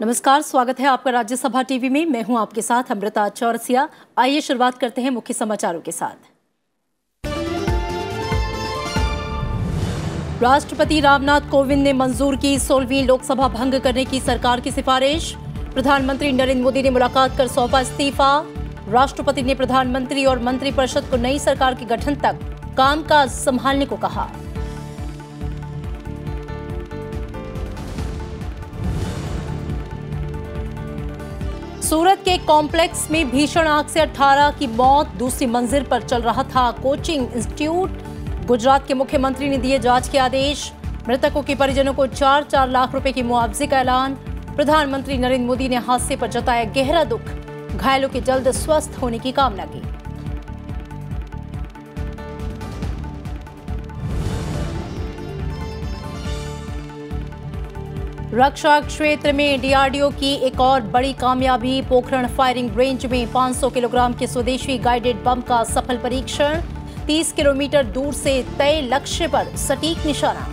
नमस्कार स्वागत है आपका राज्यसभा टीवी में मैं हूं आपके साथ अमृता चौरसिया आइए शुरुआत करते हैं मुख्य समाचारों के साथ राष्ट्रपति रामनाथ कोविंद ने मंजूर की सोलहवीं लोकसभा भंग करने की सरकार की सिफारिश प्रधानमंत्री नरेंद्र मोदी ने मुलाकात कर सौंपा इस्तीफा राष्ट्रपति ने प्रधानमंत्री और मंत्रिपरिषद को नई सरकार के गठन तक कामकाज संभालने को कहा सूरत के कॉम्प्लेक्स में भीषण आग से 18 की मौत दूसरी मंजिल पर चल रहा था कोचिंग इंस्टीट्यूट गुजरात के मुख्यमंत्री ने दिए जांच के आदेश मृतकों के परिजनों को चार चार लाख रुपए की मुआवजे का ऐलान प्रधानमंत्री नरेंद्र मोदी ने हादसे पर जताया गहरा दुख घायलों के जल्द स्वस्थ होने की कामना की रक्षा क्षेत्र में डीआरडीओ की एक और बड़ी कामयाबी पोखरण फायरिंग रेंज में 500 किलोग्राम के स्वदेशी गाइडेड बम का सफल परीक्षण 30 किलोमीटर दूर से तय लक्ष्य पर सटीक निशाना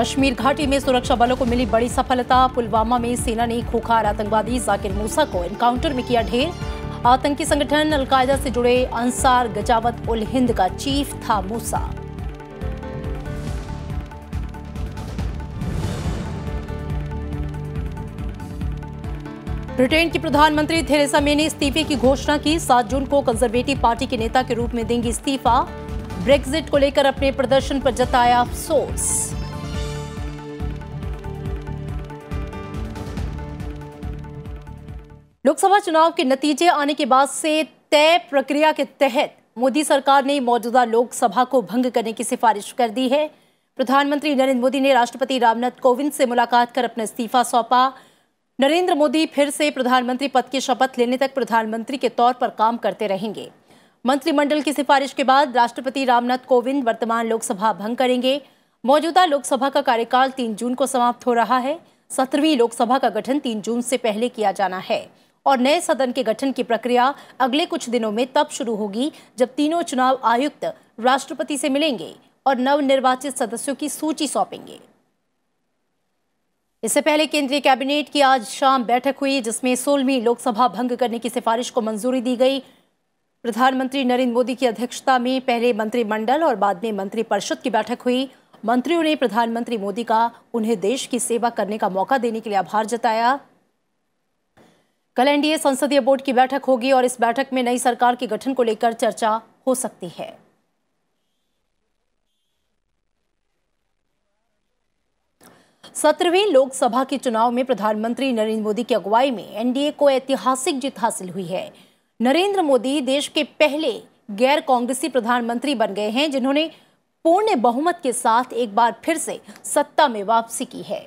कश्मीर घाटी में सुरक्षा बलों को मिली बड़ी सफलता पुलवामा में सेना ने खोखार आतंकवादी जाकिर मूसा को एनकाउंटर में किया ढेर आतंकी संगठन अलकायदा से जुड़े अंसार गजावत उल हिंद का चीफ था मूसा ब्रिटेन की प्रधानमंत्री थेरेसा मे ने इस्तीफे की घोषणा की सात जून को कंजर्वेटिव पार्टी के नेता के रूप में देंगी इस्तीफा ब्रेग्जिट को लेकर अपने प्रदर्शन पर जताया अफसोस लोकसभा चुनाव के नतीजे आने के बाद से तय प्रक्रिया के तहत मोदी सरकार ने मौजूदा लोकसभा को भंग करने की सिफारिश कर दी है प्रधानमंत्री नरेंद्र मोदी ने राष्ट्रपति रामनाथ कोविंद से मुलाकात कर अपना इस्तीफा सौंपा नरेंद्र मोदी फिर से प्रधानमंत्री पद की शपथ लेने तक प्रधानमंत्री के तौर पर काम करते रहेंगे मंत्रिमंडल की सिफारिश के बाद राष्ट्रपति रामनाथ कोविंद वर्तमान लोकसभा भंग करेंगे मौजूदा लोकसभा का कार्यकाल तीन जून को समाप्त हो रहा है सत्रहवीं लोकसभा का गठन तीन जून से पहले किया जाना है और नए सदन के गठन की प्रक्रिया अगले कुछ दिनों में तब शुरू होगी जब तीनों चुनाव आयुक्त राष्ट्रपति से मिलेंगे और नवनिर्वाचित सदस्यों की सूची सौंपेंगे इससे पहले केंद्रीय कैबिनेट की आज शाम बैठक हुई जिसमें सोलहवीं लोकसभा भंग करने की सिफारिश को मंजूरी दी गई प्रधानमंत्री नरेंद्र मोदी की अध्यक्षता में पहले मंत्रिमंडल और बाद में मंत्रिपरिषद की बैठक हुई मंत्रियों ने प्रधानमंत्री मोदी का उन्हें देश की सेवा करने का मौका देने के लिए आभार जताया कल एनडीए संसदीय बोर्ड की बैठक होगी और इस बैठक में नई सरकार के गठन को लेकर चर्चा हो सकती है सत्रहवीं लोकसभा के चुनाव में प्रधानमंत्री नरेंद्र मोदी की अगुवाई में एनडीए को ऐतिहासिक जीत हासिल हुई है नरेंद्र मोदी देश के पहले गैर कांग्रेसी प्रधानमंत्री बन गए हैं जिन्होंने पूर्ण बहुमत के साथ एक बार फिर से सत्ता में वापसी की है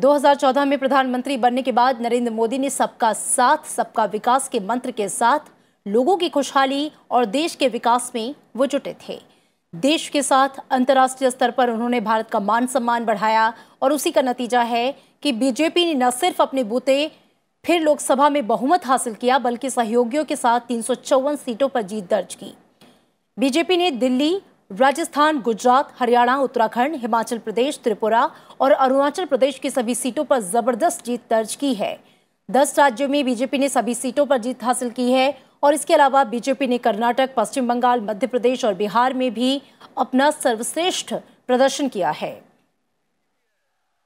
2014 में प्रधानमंत्री बनने के बाद नरेंद्र मोदी ने सबका साथ सबका विकास के मंत्र के साथ लोगों की खुशहाली और देश के विकास में वो जुटे थे देश के साथ अंतर्राष्ट्रीय स्तर पर उन्होंने भारत का मान सम्मान बढ़ाया और उसी का नतीजा है कि बीजेपी ने न सिर्फ अपने बूते फिर लोकसभा में बहुमत हासिल किया बल्कि सहयोगियों के साथ तीन सीटों पर जीत दर्ज की बीजेपी ने दिल्ली राजस्थान गुजरात हरियाणा उत्तराखंड हिमाचल प्रदेश त्रिपुरा और अरुणाचल प्रदेश की सभी सीटों पर जबरदस्त जीत दर्ज की है दस राज्यों में बीजेपी ने सभी सीटों पर जीत हासिल की है और इसके अलावा बीजेपी ने कर्नाटक पश्चिम बंगाल मध्य प्रदेश और बिहार में भी अपना सर्वश्रेष्ठ प्रदर्शन किया है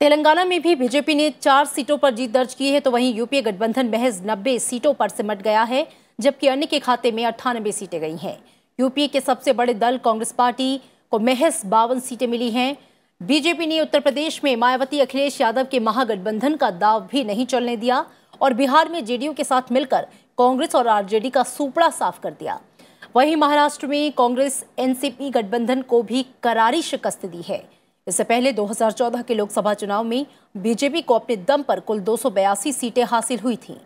तेलंगाना में भी बीजेपी ने चार सीटों पर जीत दर्ज की है तो वहीं यूपीए गठबंधन महज नब्बे सीटों पर सिमट गया है जबकि अन्य के खाते में अट्ठानबे सीटें गई हैं यूपीए के सबसे बड़े दल कांग्रेस पार्टी को महज बावन सीटें मिली हैं बीजेपी ने उत्तर प्रदेश में मायावती अखिलेश यादव के महागठबंधन का दाव भी नहीं चलने दिया और बिहार में जेडीयू के साथ मिलकर कांग्रेस और आरजेडी का सुपड़ा साफ कर दिया वहीं महाराष्ट्र में कांग्रेस एनसीपी गठबंधन को भी करारी शिकस्त दी है इससे पहले 2014 के लोकसभा चुनाव में बीजेपी को अपने दम पर कुल दो सीटें हासिल हुई थीं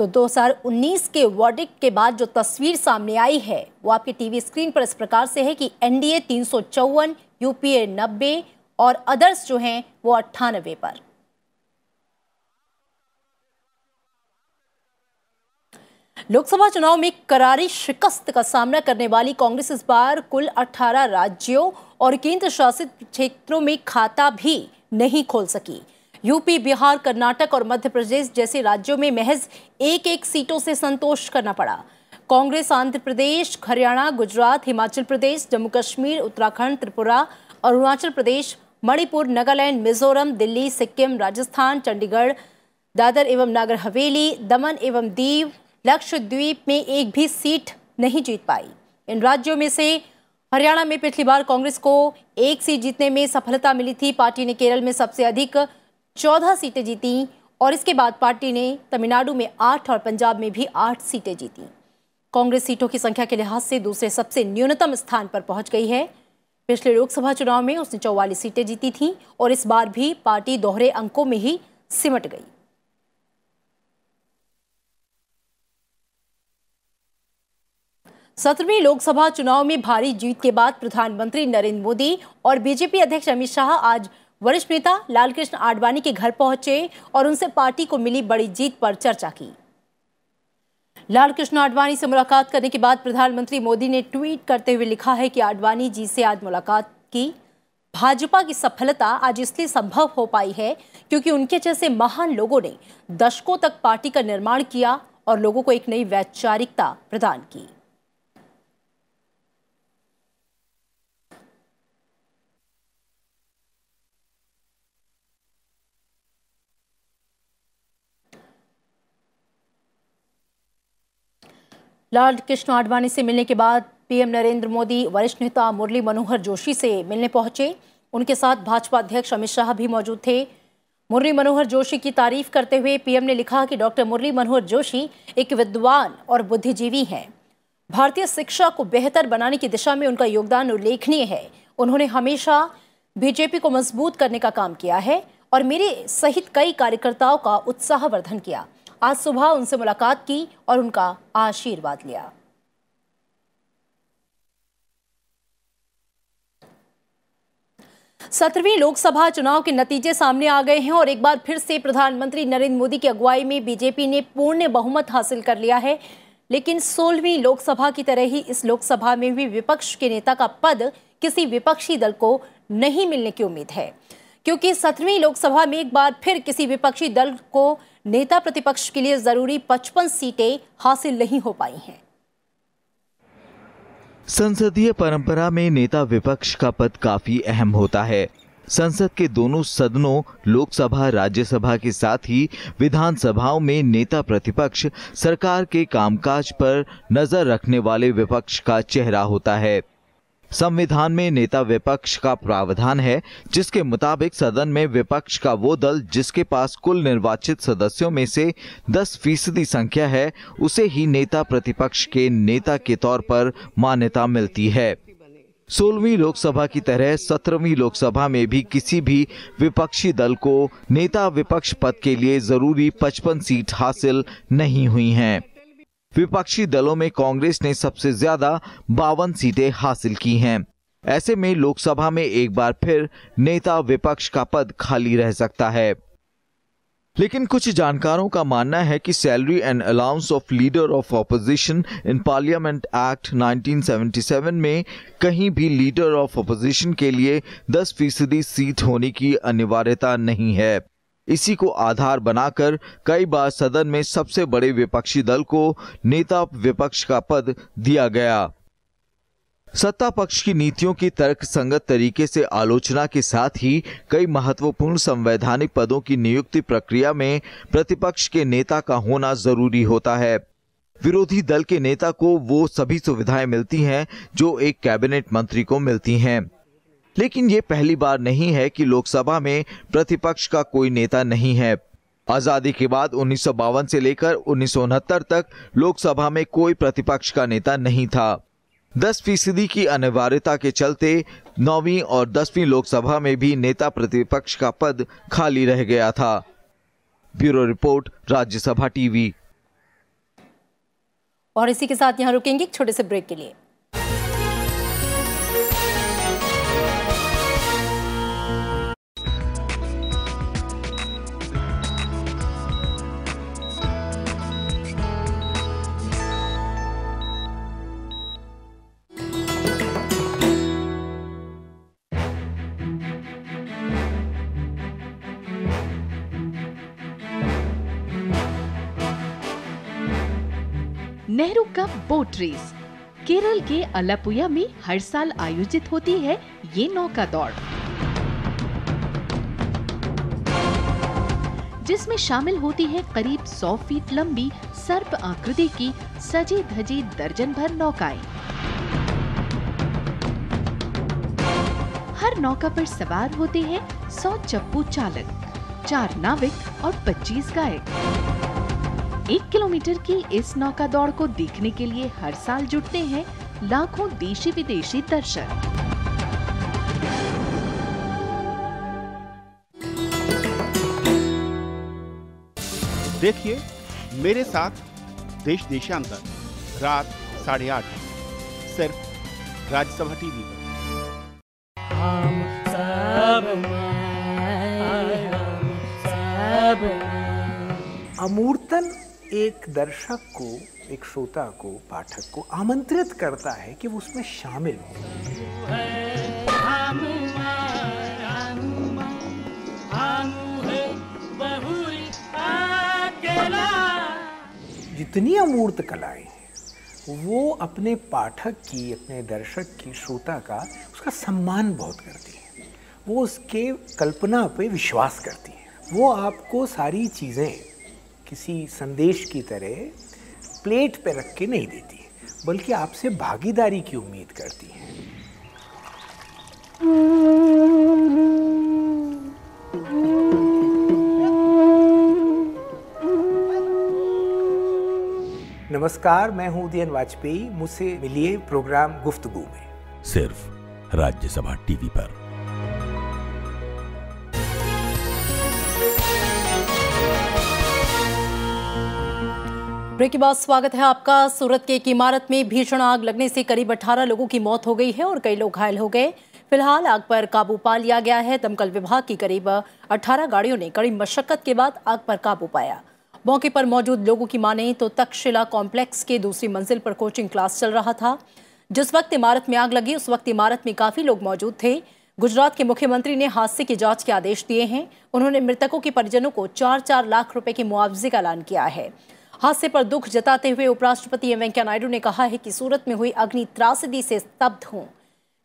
तो 2019 के वर्डिक के बाद जो तस्वीर सामने आई है वो आपकी टीवी स्क्रीन पर इस प्रकार से है कि एनडीए तीन सौ चौवन यूपीए नब्बे और अदर्स जो हैं वो अट्ठानबे पर लोकसभा चुनाव में करारी शिकस्त का सामना करने वाली कांग्रेस इस बार कुल 18 राज्यों और केंद्र शासित क्षेत्रों में खाता भी नहीं खोल सकी यूपी बिहार कर्नाटक और मध्य प्रदेश जैसे राज्यों में महज एक एक सीटों से संतोष करना पड़ा कांग्रेस आंध्र प्रदेश हरियाणा गुजरात हिमाचल प्रदेश जम्मू कश्मीर उत्तराखंड त्रिपुरा अरुणाचल प्रदेश मणिपुर नागालैंड मिजोरम दिल्ली सिक्किम राजस्थान चंडीगढ़ दादर एवं नागर हवेली दमन एवं दीव लक्षद्वीप में एक भी सीट नहीं जीत पाई इन राज्यों में से हरियाणा में पिछली बार कांग्रेस को एक सीट जीतने में सफलता मिली थी पार्टी ने केरल में सबसे अधिक चौदह सीटें जीती और इसके बाद पार्टी ने तमिलनाडु में आठ और पंजाब में भी आठ सीटें जीती कांग्रेस सीटों की संख्या के लिहाज से दूसरे सबसे न्यूनतम स्थान पर पहुंच गई है पिछले लोकसभा चुनाव में उसने चौवालीस सीटें जीती थी और इस बार भी पार्टी दोहरे अंकों में ही सिमट गई सत्रहवीं लोकसभा चुनाव में भारी जीत के बाद प्रधानमंत्री नरेंद्र मोदी और बीजेपी अध्यक्ष अमित शाह आज वरिष्ठ नेता लालकृष्ण आडवाणी के घर पहुंचे और उनसे पार्टी को मिली बड़ी जीत पर चर्चा की लालकृष्ण आडवाणी से मुलाकात करने के बाद प्रधानमंत्री मोदी ने ट्वीट करते हुए लिखा है कि आडवाणी जी से आज मुलाकात की भाजपा की सफलता आज इसलिए संभव हो पाई है क्योंकि उनके जैसे महान लोगों ने दशकों तक पार्टी का निर्माण किया और लोगों को एक नई वैचारिकता प्रदान की लाल कृष्ण आडवाणी से मिलने के बाद पीएम नरेंद्र मोदी वरिष्ठ नेता मुरली मनोहर जोशी से मिलने पहुंचे उनके साथ भाजपा अध्यक्ष अमित शाह भी मौजूद थे मुरली मनोहर जोशी की तारीफ करते हुए पीएम ने लिखा कि डॉक्टर मुरली मनोहर जोशी एक विद्वान और बुद्धिजीवी हैं भारतीय शिक्षा को बेहतर बनाने की दिशा में उनका योगदान उल्लेखनीय है उन्होंने हमेशा बीजेपी को मजबूत करने का काम किया है और मेरे सहित कई कार्यकर्ताओं का उत्साहवर्धन किया आज सुबह उनसे मुलाकात की और उनका आशीर्वाद लिया सत्रहवीं लोकसभा चुनाव के नतीजे सामने आ गए हैं और एक बार फिर से प्रधानमंत्री नरेंद्र मोदी की अगुवाई में बीजेपी ने पूर्ण बहुमत हासिल कर लिया है लेकिन सोलहवीं लोकसभा की तरह ही इस लोकसभा में भी विपक्ष के नेता का पद किसी विपक्षी दल को नहीं मिलने की उम्मीद है क्योंकि सत्रहवीं लोकसभा में एक बार फिर किसी विपक्षी दल को नेता प्रतिपक्ष के लिए जरूरी पचपन सीटें हासिल नहीं हो पाई हैं संसदीय परंपरा में नेता विपक्ष का पद काफी अहम होता है संसद के दोनों सदनों लोकसभा राज्यसभा के साथ ही विधानसभाओं में नेता प्रतिपक्ष सरकार के कामकाज पर नजर रखने वाले विपक्ष का चेहरा होता है संविधान में नेता विपक्ष का प्रावधान है जिसके मुताबिक सदन में विपक्ष का वो दल जिसके पास कुल निर्वाचित सदस्यों में से 10 फीसदी संख्या है उसे ही नेता प्रतिपक्ष के नेता के तौर पर मान्यता मिलती है सोलहवीं लोकसभा की तरह सत्रहवीं लोकसभा में भी किसी भी विपक्षी दल को नेता विपक्ष पद के लिए जरूरी 55 सीट हासिल नहीं हुई हैं। विपक्षी दलों में कांग्रेस ने सबसे ज्यादा बावन सीटें हासिल की हैं ऐसे में लोकसभा में एक बार फिर नेता विपक्ष का पद खाली रह सकता है लेकिन कुछ जानकारों का मानना है कि salary and allowance of leader of opposition in parliament act 1977 में कहीं भी लीडर ऑफ ऑपोजिशन के लिए 10 फीसदी सीट होने की अनिवार्यता नहीं है इसी को आधार बनाकर कई बार सदन में सबसे बड़े विपक्षी दल को नेता विपक्ष का पद दिया गया सत्ता पक्ष की नीतियों की तर्क संगत तरीके से आलोचना के साथ ही कई महत्वपूर्ण संवैधानिक पदों की नियुक्ति प्रक्रिया में प्रतिपक्ष के नेता का होना जरूरी होता है विरोधी दल के नेता को वो सभी सुविधाएं मिलती हैं जो एक कैबिनेट मंत्री को मिलती हैं लेकिन ये पहली बार नहीं है कि लोकसभा में प्रतिपक्ष का कोई नेता नहीं है आजादी के बाद उन्नीस से लेकर उन्नीस तक लोकसभा में कोई प्रतिपक्ष का नेता नहीं था दस फीसदी की अनिवार्यता के चलते नौवीं और दसवीं लोकसभा में भी नेता प्रतिपक्ष का पद खाली रह गया था ब्यूरो रिपोर्ट राज्यसभा टीवी और इसी के साथ यहाँ रुकेंगे छोटे से ब्रेक के लिए Nehru cup boat race Kerala के अलापुया में हर साल आयोजित होती है ये नौका दौड़ जिसमें शामिल होती है करीब 100 फीट लंबी सर्प आकृति की सजी धजी दर्जन भर नौकाएं। हर नौका पर सवार होते हैं 100 चप्पू चालक चार नाविक और 25 गायक एक किलोमीटर की इस नौका दौड़ को देखने के लिए हर साल जुटते हैं लाखों देशी विदेशी दर्शक देखिए मेरे साथ देश देशांतर रात साढ़े आठ सिर्फ राज्यसभा टीवी पर हम सब अमूर्तन एक दर्शक को एक श्रोता को पाठक को आमंत्रित करता है कि वो उसमें शामिल हो जितनी अमूर्त कलाएं हैं वो अपने पाठक की अपने दर्शक की श्रोता का उसका सम्मान बहुत करती है वो उसके कल्पना पे विश्वास करती है वो आपको सारी चीज़ें किसी संदेश की तरह प्लेट पर रख के नहीं देती बल्कि आपसे भागीदारी की उम्मीद करती है नमस्कार मैं हूं उदयन वाजपेयी मुझसे मिलिए प्रोग्राम गुफ्तगु में सिर्फ राज्यसभा टीवी पर ब्रेक के बाद स्वागत है आपका सूरत के एक इमारत में भीषण आग लगने से करीब 18 लोगों की मौत हो गई है और कई लोग घायल हो गए फिलहाल आग पर काबू पा लिया गया है दमकल विभाग की करीब 18 गाड़ियों ने कड़ी मशक्कत के बाद आग पर काबू पाया मौके पर मौजूद लोगों की माने तो तक्षशिला कॉम्प्लेक्स के दूसरी मंजिल पर कोचिंग क्लास चल रहा था जिस वक्त इमारत में आग लगी उस वक्त इमारत में काफी लोग मौजूद थे गुजरात के मुख्यमंत्री ने हादसे की जांच के आदेश दिए हैं उन्होंने मृतकों के परिजनों को चार चार लाख रुपए के मुआवजे का ऐलान किया है हादसे पर दुख जताते हुए उपराष्ट्रपति एम वेंकैया नायडू ने कहा है कि सूरत में हुई अग्नि त्रासदी से स्तब्ध हों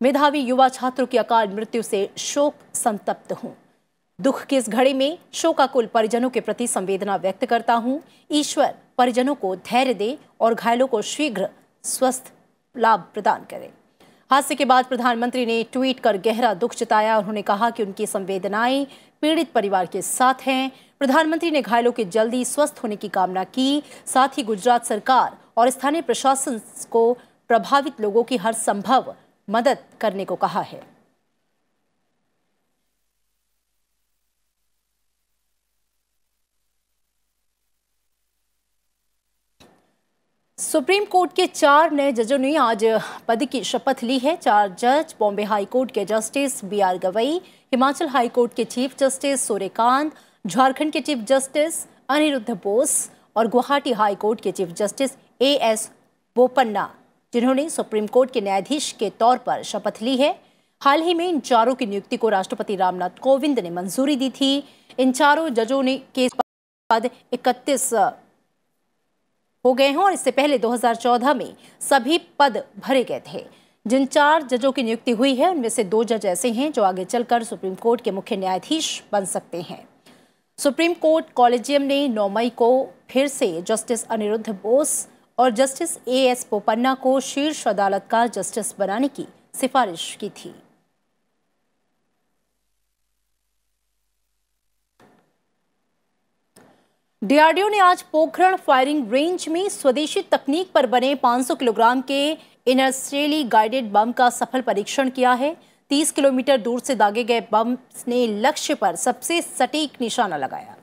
मेधावी युवा छात्रों की अकाल मृत्यु से शोक संतप्त हूं दुख की इस घड़ी में शोकाकुल परिजनों के प्रति संवेदना व्यक्त करता हूं ईश्वर परिजनों को धैर्य दे और घायलों को शीघ्र स्वस्थ लाभ प्रदान करें हादसे के बाद प्रधानमंत्री ने ट्वीट कर गहरा दुख जताया उन्होंने कहा कि उनकी संवेदनाएं पीड़ित परिवार के साथ हैं प्रधानमंत्री ने घायलों के जल्दी स्वस्थ होने की कामना की साथ ही गुजरात सरकार और स्थानीय प्रशासन को प्रभावित लोगों की हर संभव मदद करने को कहा है सुप्रीम कोर्ट के चार नए जजों ने आज पद की शपथ ली है चार जज बॉम्बे हाई कोर्ट के justice B R Gavai Himachal high court के चीफ जस्टिस सूर्यकांत झारखंड के चीफ जस्टिस अनिरुद्ध बोस और गुवाहाटी हाई कोर्ट के chief justice A S Bopanna जिन्होंने सुप्रीम कोर्ट के न्यायाधीश के तौर पर शपथ ली है हाल ही में इन चारों की नियुक्ति को राष्ट्रपति रामनाथ कोविंद ने मंजूरी दी थी इन चारों जजों ने केस पद इकतीस हो गए हैं और इससे पहले 2014 में सभी पद भरे गए थे जिन चार जजों की नियुक्ति हुई है उनमें से दो जज ऐसे हैं जो आगे चलकर सुप्रीम कोर्ट के मुख्य न्यायाधीश बन सकते हैं सुप्रीम कोर्ट कॉलेजियम ने 9 मई को फिर से जस्टिस अनिरुद्ध बोस और जस्टिस ए एस पोपन्ना को शीर्ष अदालत का जस्टिस बनाने की सिफारिश की थी डीआरडीओ ने आज पोखरण फायरिंग रेंज में स्वदेशी तकनीक पर बने 500 किलोग्राम के इनर्स्ट्रेली गाइडेड बम का सफल परीक्षण किया है 30 किलोमीटर दूर से दागे गए बम ने लक्ष्य पर सबसे सटीक निशाना लगाया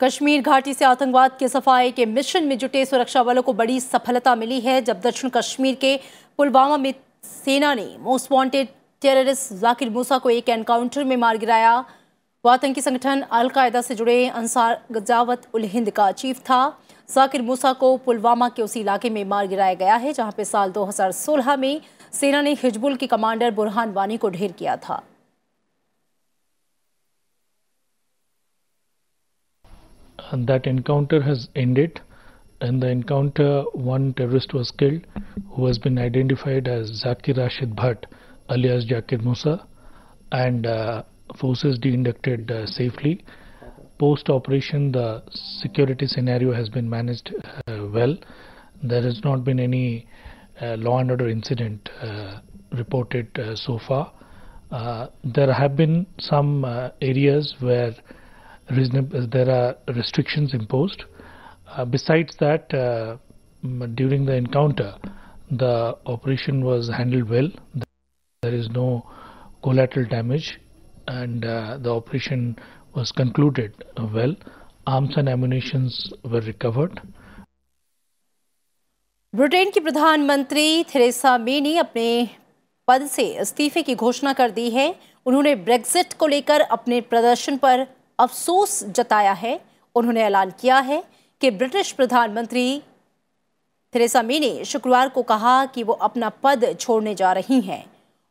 कश्मीर घाटी से आतंकवाद के सफाए के मिशन में जुटे सुरक्षा बलों को बड़ी सफलता मिली है जब दक्षिण कश्मीर के पुलवामा में सेना ने most wanted terrorist Zakir Musa को एक एनकाउंटर में मार गिराया वह आतंकी संगठन अलकायदा से जुड़े अंसार गजावत उल हिंद का चीफ था जाकिर मूसा को पुलवामा के उसी इलाके में मार गिराया गया है जहां पे साल 2016 में सेना ने हिजबुल के कमांडर बुरहान वानी को ढेर किया था That encounter has ended. In the encounter, one terrorist was killed who has been identified as Zakir Rashid Bhatt. alias Jakir Musa and uh, forces deinducted uh, safely. Post operation, the security scenario has been managed uh, well. There has not been any uh, law and order incident uh, reported uh, so far. there have been some areas where there are restrictions imposed. besides that, during the encounter, the operation was handled well. There is no collateral damage and uh, the operation was concluded uh, well. Arms and ammunition were recovered. Britain की प्रधानमंत्री Theresa May ने अपने पद से इस्तीफे की घोषणा कर दी है उन्होंने ब्रेग्जिट को लेकर अपने प्रदर्शन पर अफसोस जताया है उन्होंने ऐलान किया है कि ब्रिटिश प्रधानमंत्री थेरेसा मे ने शुक्रवार को कहा कि वो अपना पद छोड़ने जा रही हैं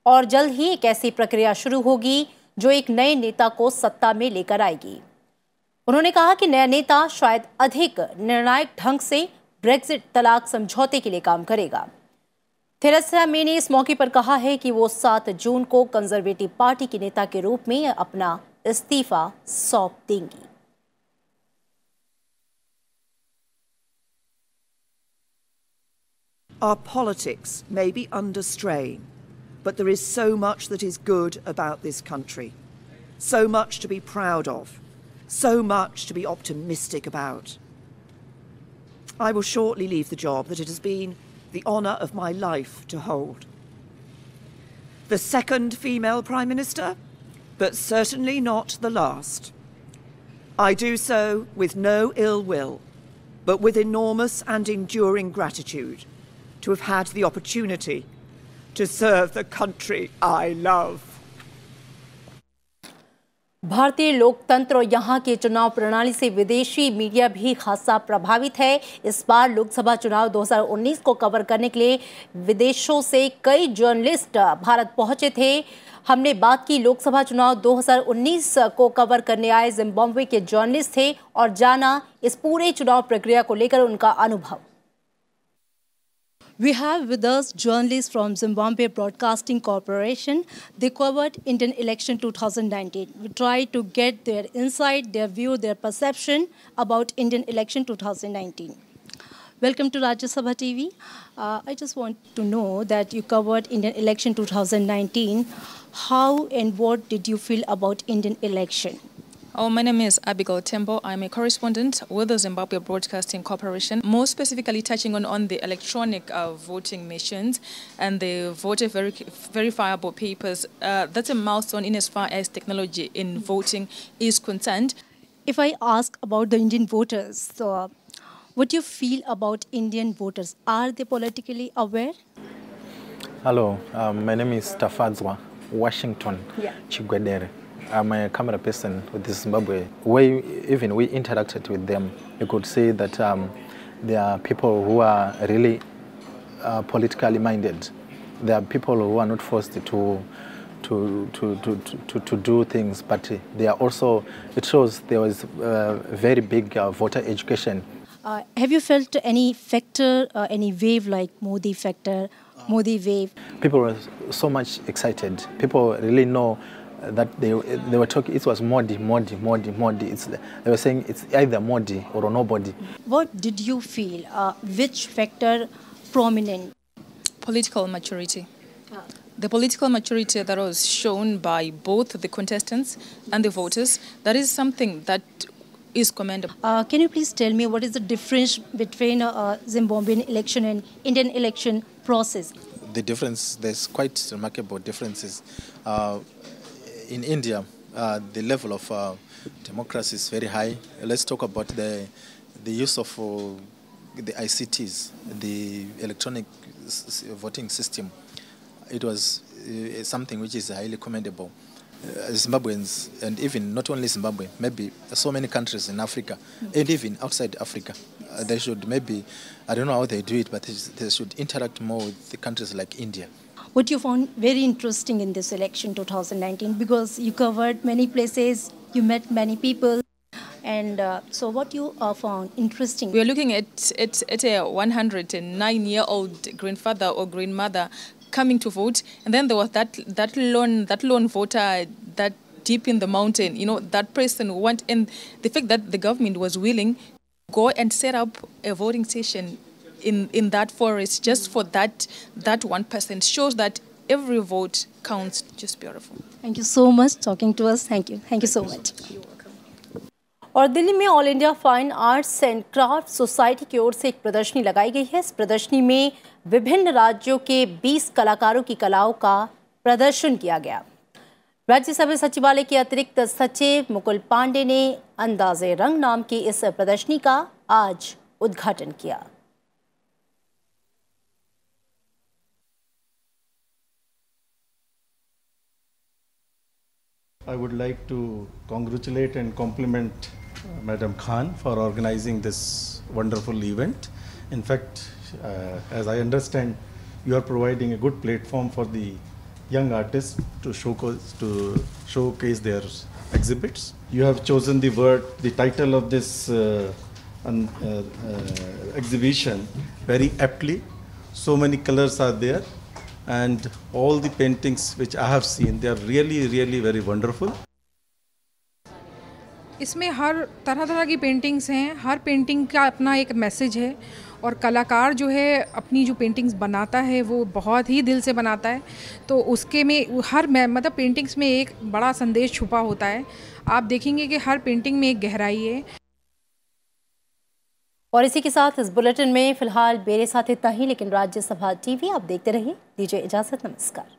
और जल्द ही एक ऐसी प्रक्रिया शुरू होगी जो एक नए नेता को सत्ता में लेकर आएगी उन्होंने कहा कि नया नेता शायद अधिक निर्णायक ढंग से ब्रेग्जिट तलाक समझौते के लिए काम करेगा थेरेसा मे ने इस मौके पर कहा है कि वो सात जून को कंजर्वेटिव पार्टी के नेता के रूप में अपना इस्तीफा सौंप देंगी Our politics may be under strain, but there is so much that is good about this country, so much to be proud of, so much to be optimistic about. I will shortly leave the job that it has been the honour of my life to hold. The second female Prime Minister, but certainly not the last. I do so with no ill will, but with enormous and enduring gratitude to have had the opportunity to serve the country I love. भारतीय लोकतंत्र और यहाँ के चुनाव प्रणाली से विदेशी media भी खासा प्रभावित है इस बार लोकसभा चुनाव 2019 को कवर करने के लिए विदेशों से कई जर्नलिस्ट भारत पहुंचे थे हमने बात की लोकसभा चुनाव 2019 को कवर करने आए जिम्बाब्वे के जर्नलिस्ट थे और जाना इस पूरे चुनाव प्रक्रिया को लेकर उनका अनुभव We have with us journalists from Zimbabwe Broadcasting Corporation. They covered Indian election 2019. We tried to get their insight, their view, their perception about Indian election 2019. Welcome to Rajya Sabha TV. Uh, I just want to know that you covered Indian election 2019. How and what did you feel about Indian election? Oh, my name is Abigail Tembo. I'm a correspondent with the Zimbabwe Broadcasting Corporation, more specifically touching on, on the electronic uh, voting machines and the voter ver verifiable papers. Uh, that's a milestone in as far as technology in voting is concerned. If I ask about the Indian voters, so uh, what do you feel about Indian voters? Are they politically aware? Hello, um, my name is Tafadzwa Washington yeah. Chigwedere. I'm a camera person with Zimbabwe. We, even we interacted with them. You could see that um, there are people who are really uh, politically minded. There are people who are not forced to, to, to, to, to, to do things, but they are also, it shows there was uh, very big uh, voter education. Uh, have you felt any factor, uh, any wave like Modi factor, Modi wave? People were so much excited. People really know that they, they were talking, it was Modi, Modi, Modi, Modi. It's, they were saying it's either Modi or nobody. What did you feel? Uh, which factor prominent? Political maturity. Ah. The political maturity that was shown by both the contestants and the voters, that is something that is commendable. Uh, can you please tell me what is the difference between uh, Zimbabwean election and Indian election process? The difference, there's quite remarkable differences. Uh, in India, uh, the level of uh, democracy is very high. Let's talk about the, the use of uh, the ICTs, the electronic voting system. It was uh, something which is highly commendable. Uh, Zimbabweans, and even not only Zimbabwe, maybe so many countries in Africa, and even outside Africa, yes. they should maybe, I don't know how they do it, but they should interact more with countries like India what you found very interesting in this election 2019 because you covered many places, you met many people. And uh, so, what you uh, found interesting? We are looking at, at, at a 109 year old grandfather or grandmother coming to vote, and then there was that that lone that lone voter that deep in the mountain, you know, that person went, and the fact that the government was willing to go and set up a voting station in, in that forest just for that, that one person shows that every vote counts. Just beautiful. Thank you so much talking to us. Thank you. Thank you so much. और दिल्ली में all India fine arts and craft society की ओर से एक प्रदर्शनी लगाई गई है इस प्रदर्शनी में विभिन्न राज्यों के 20 कलाकारों की कलाओं का प्रदर्शन किया गया राज्यसभा सचिवालय के अतिरिक्त सचिव मुकुल पांडे ने अंदाजे रंग नाम की इस प्रदर्शनी का आज उद्घाटन किया I would like to congratulate and compliment uh, Madam Khan for organizing this wonderful event. In fact, uh, as I understand, you are providing a good platform for the young artists to showcase, to showcase their exhibits. You have chosen the word, the title of this uh, un, uh, uh, exhibition very aptly. So many colors are there and all the paintings which I have seen, they are really, really very wonderful. इसमें हर तरह तरह की paintings हैं हर painting का अपना एक message है और कलाकार जो है अपनी जो पेंटिंग्स बनाता है वो बहुत ही दिल से बनाता है तो उसके में हर मतलब पेंटिंग्स में एक बड़ा संदेश छुपा होता है आप देखेंगे कि हर पेंटिंग में एक गहराई है और इसी के साथ इस बुलेटिन में फिलहाल मेरे साथ इतना ही लेकिन राज्यसभा टीवी आप देखते रहिए दीजिए इजाज़त नमस्कार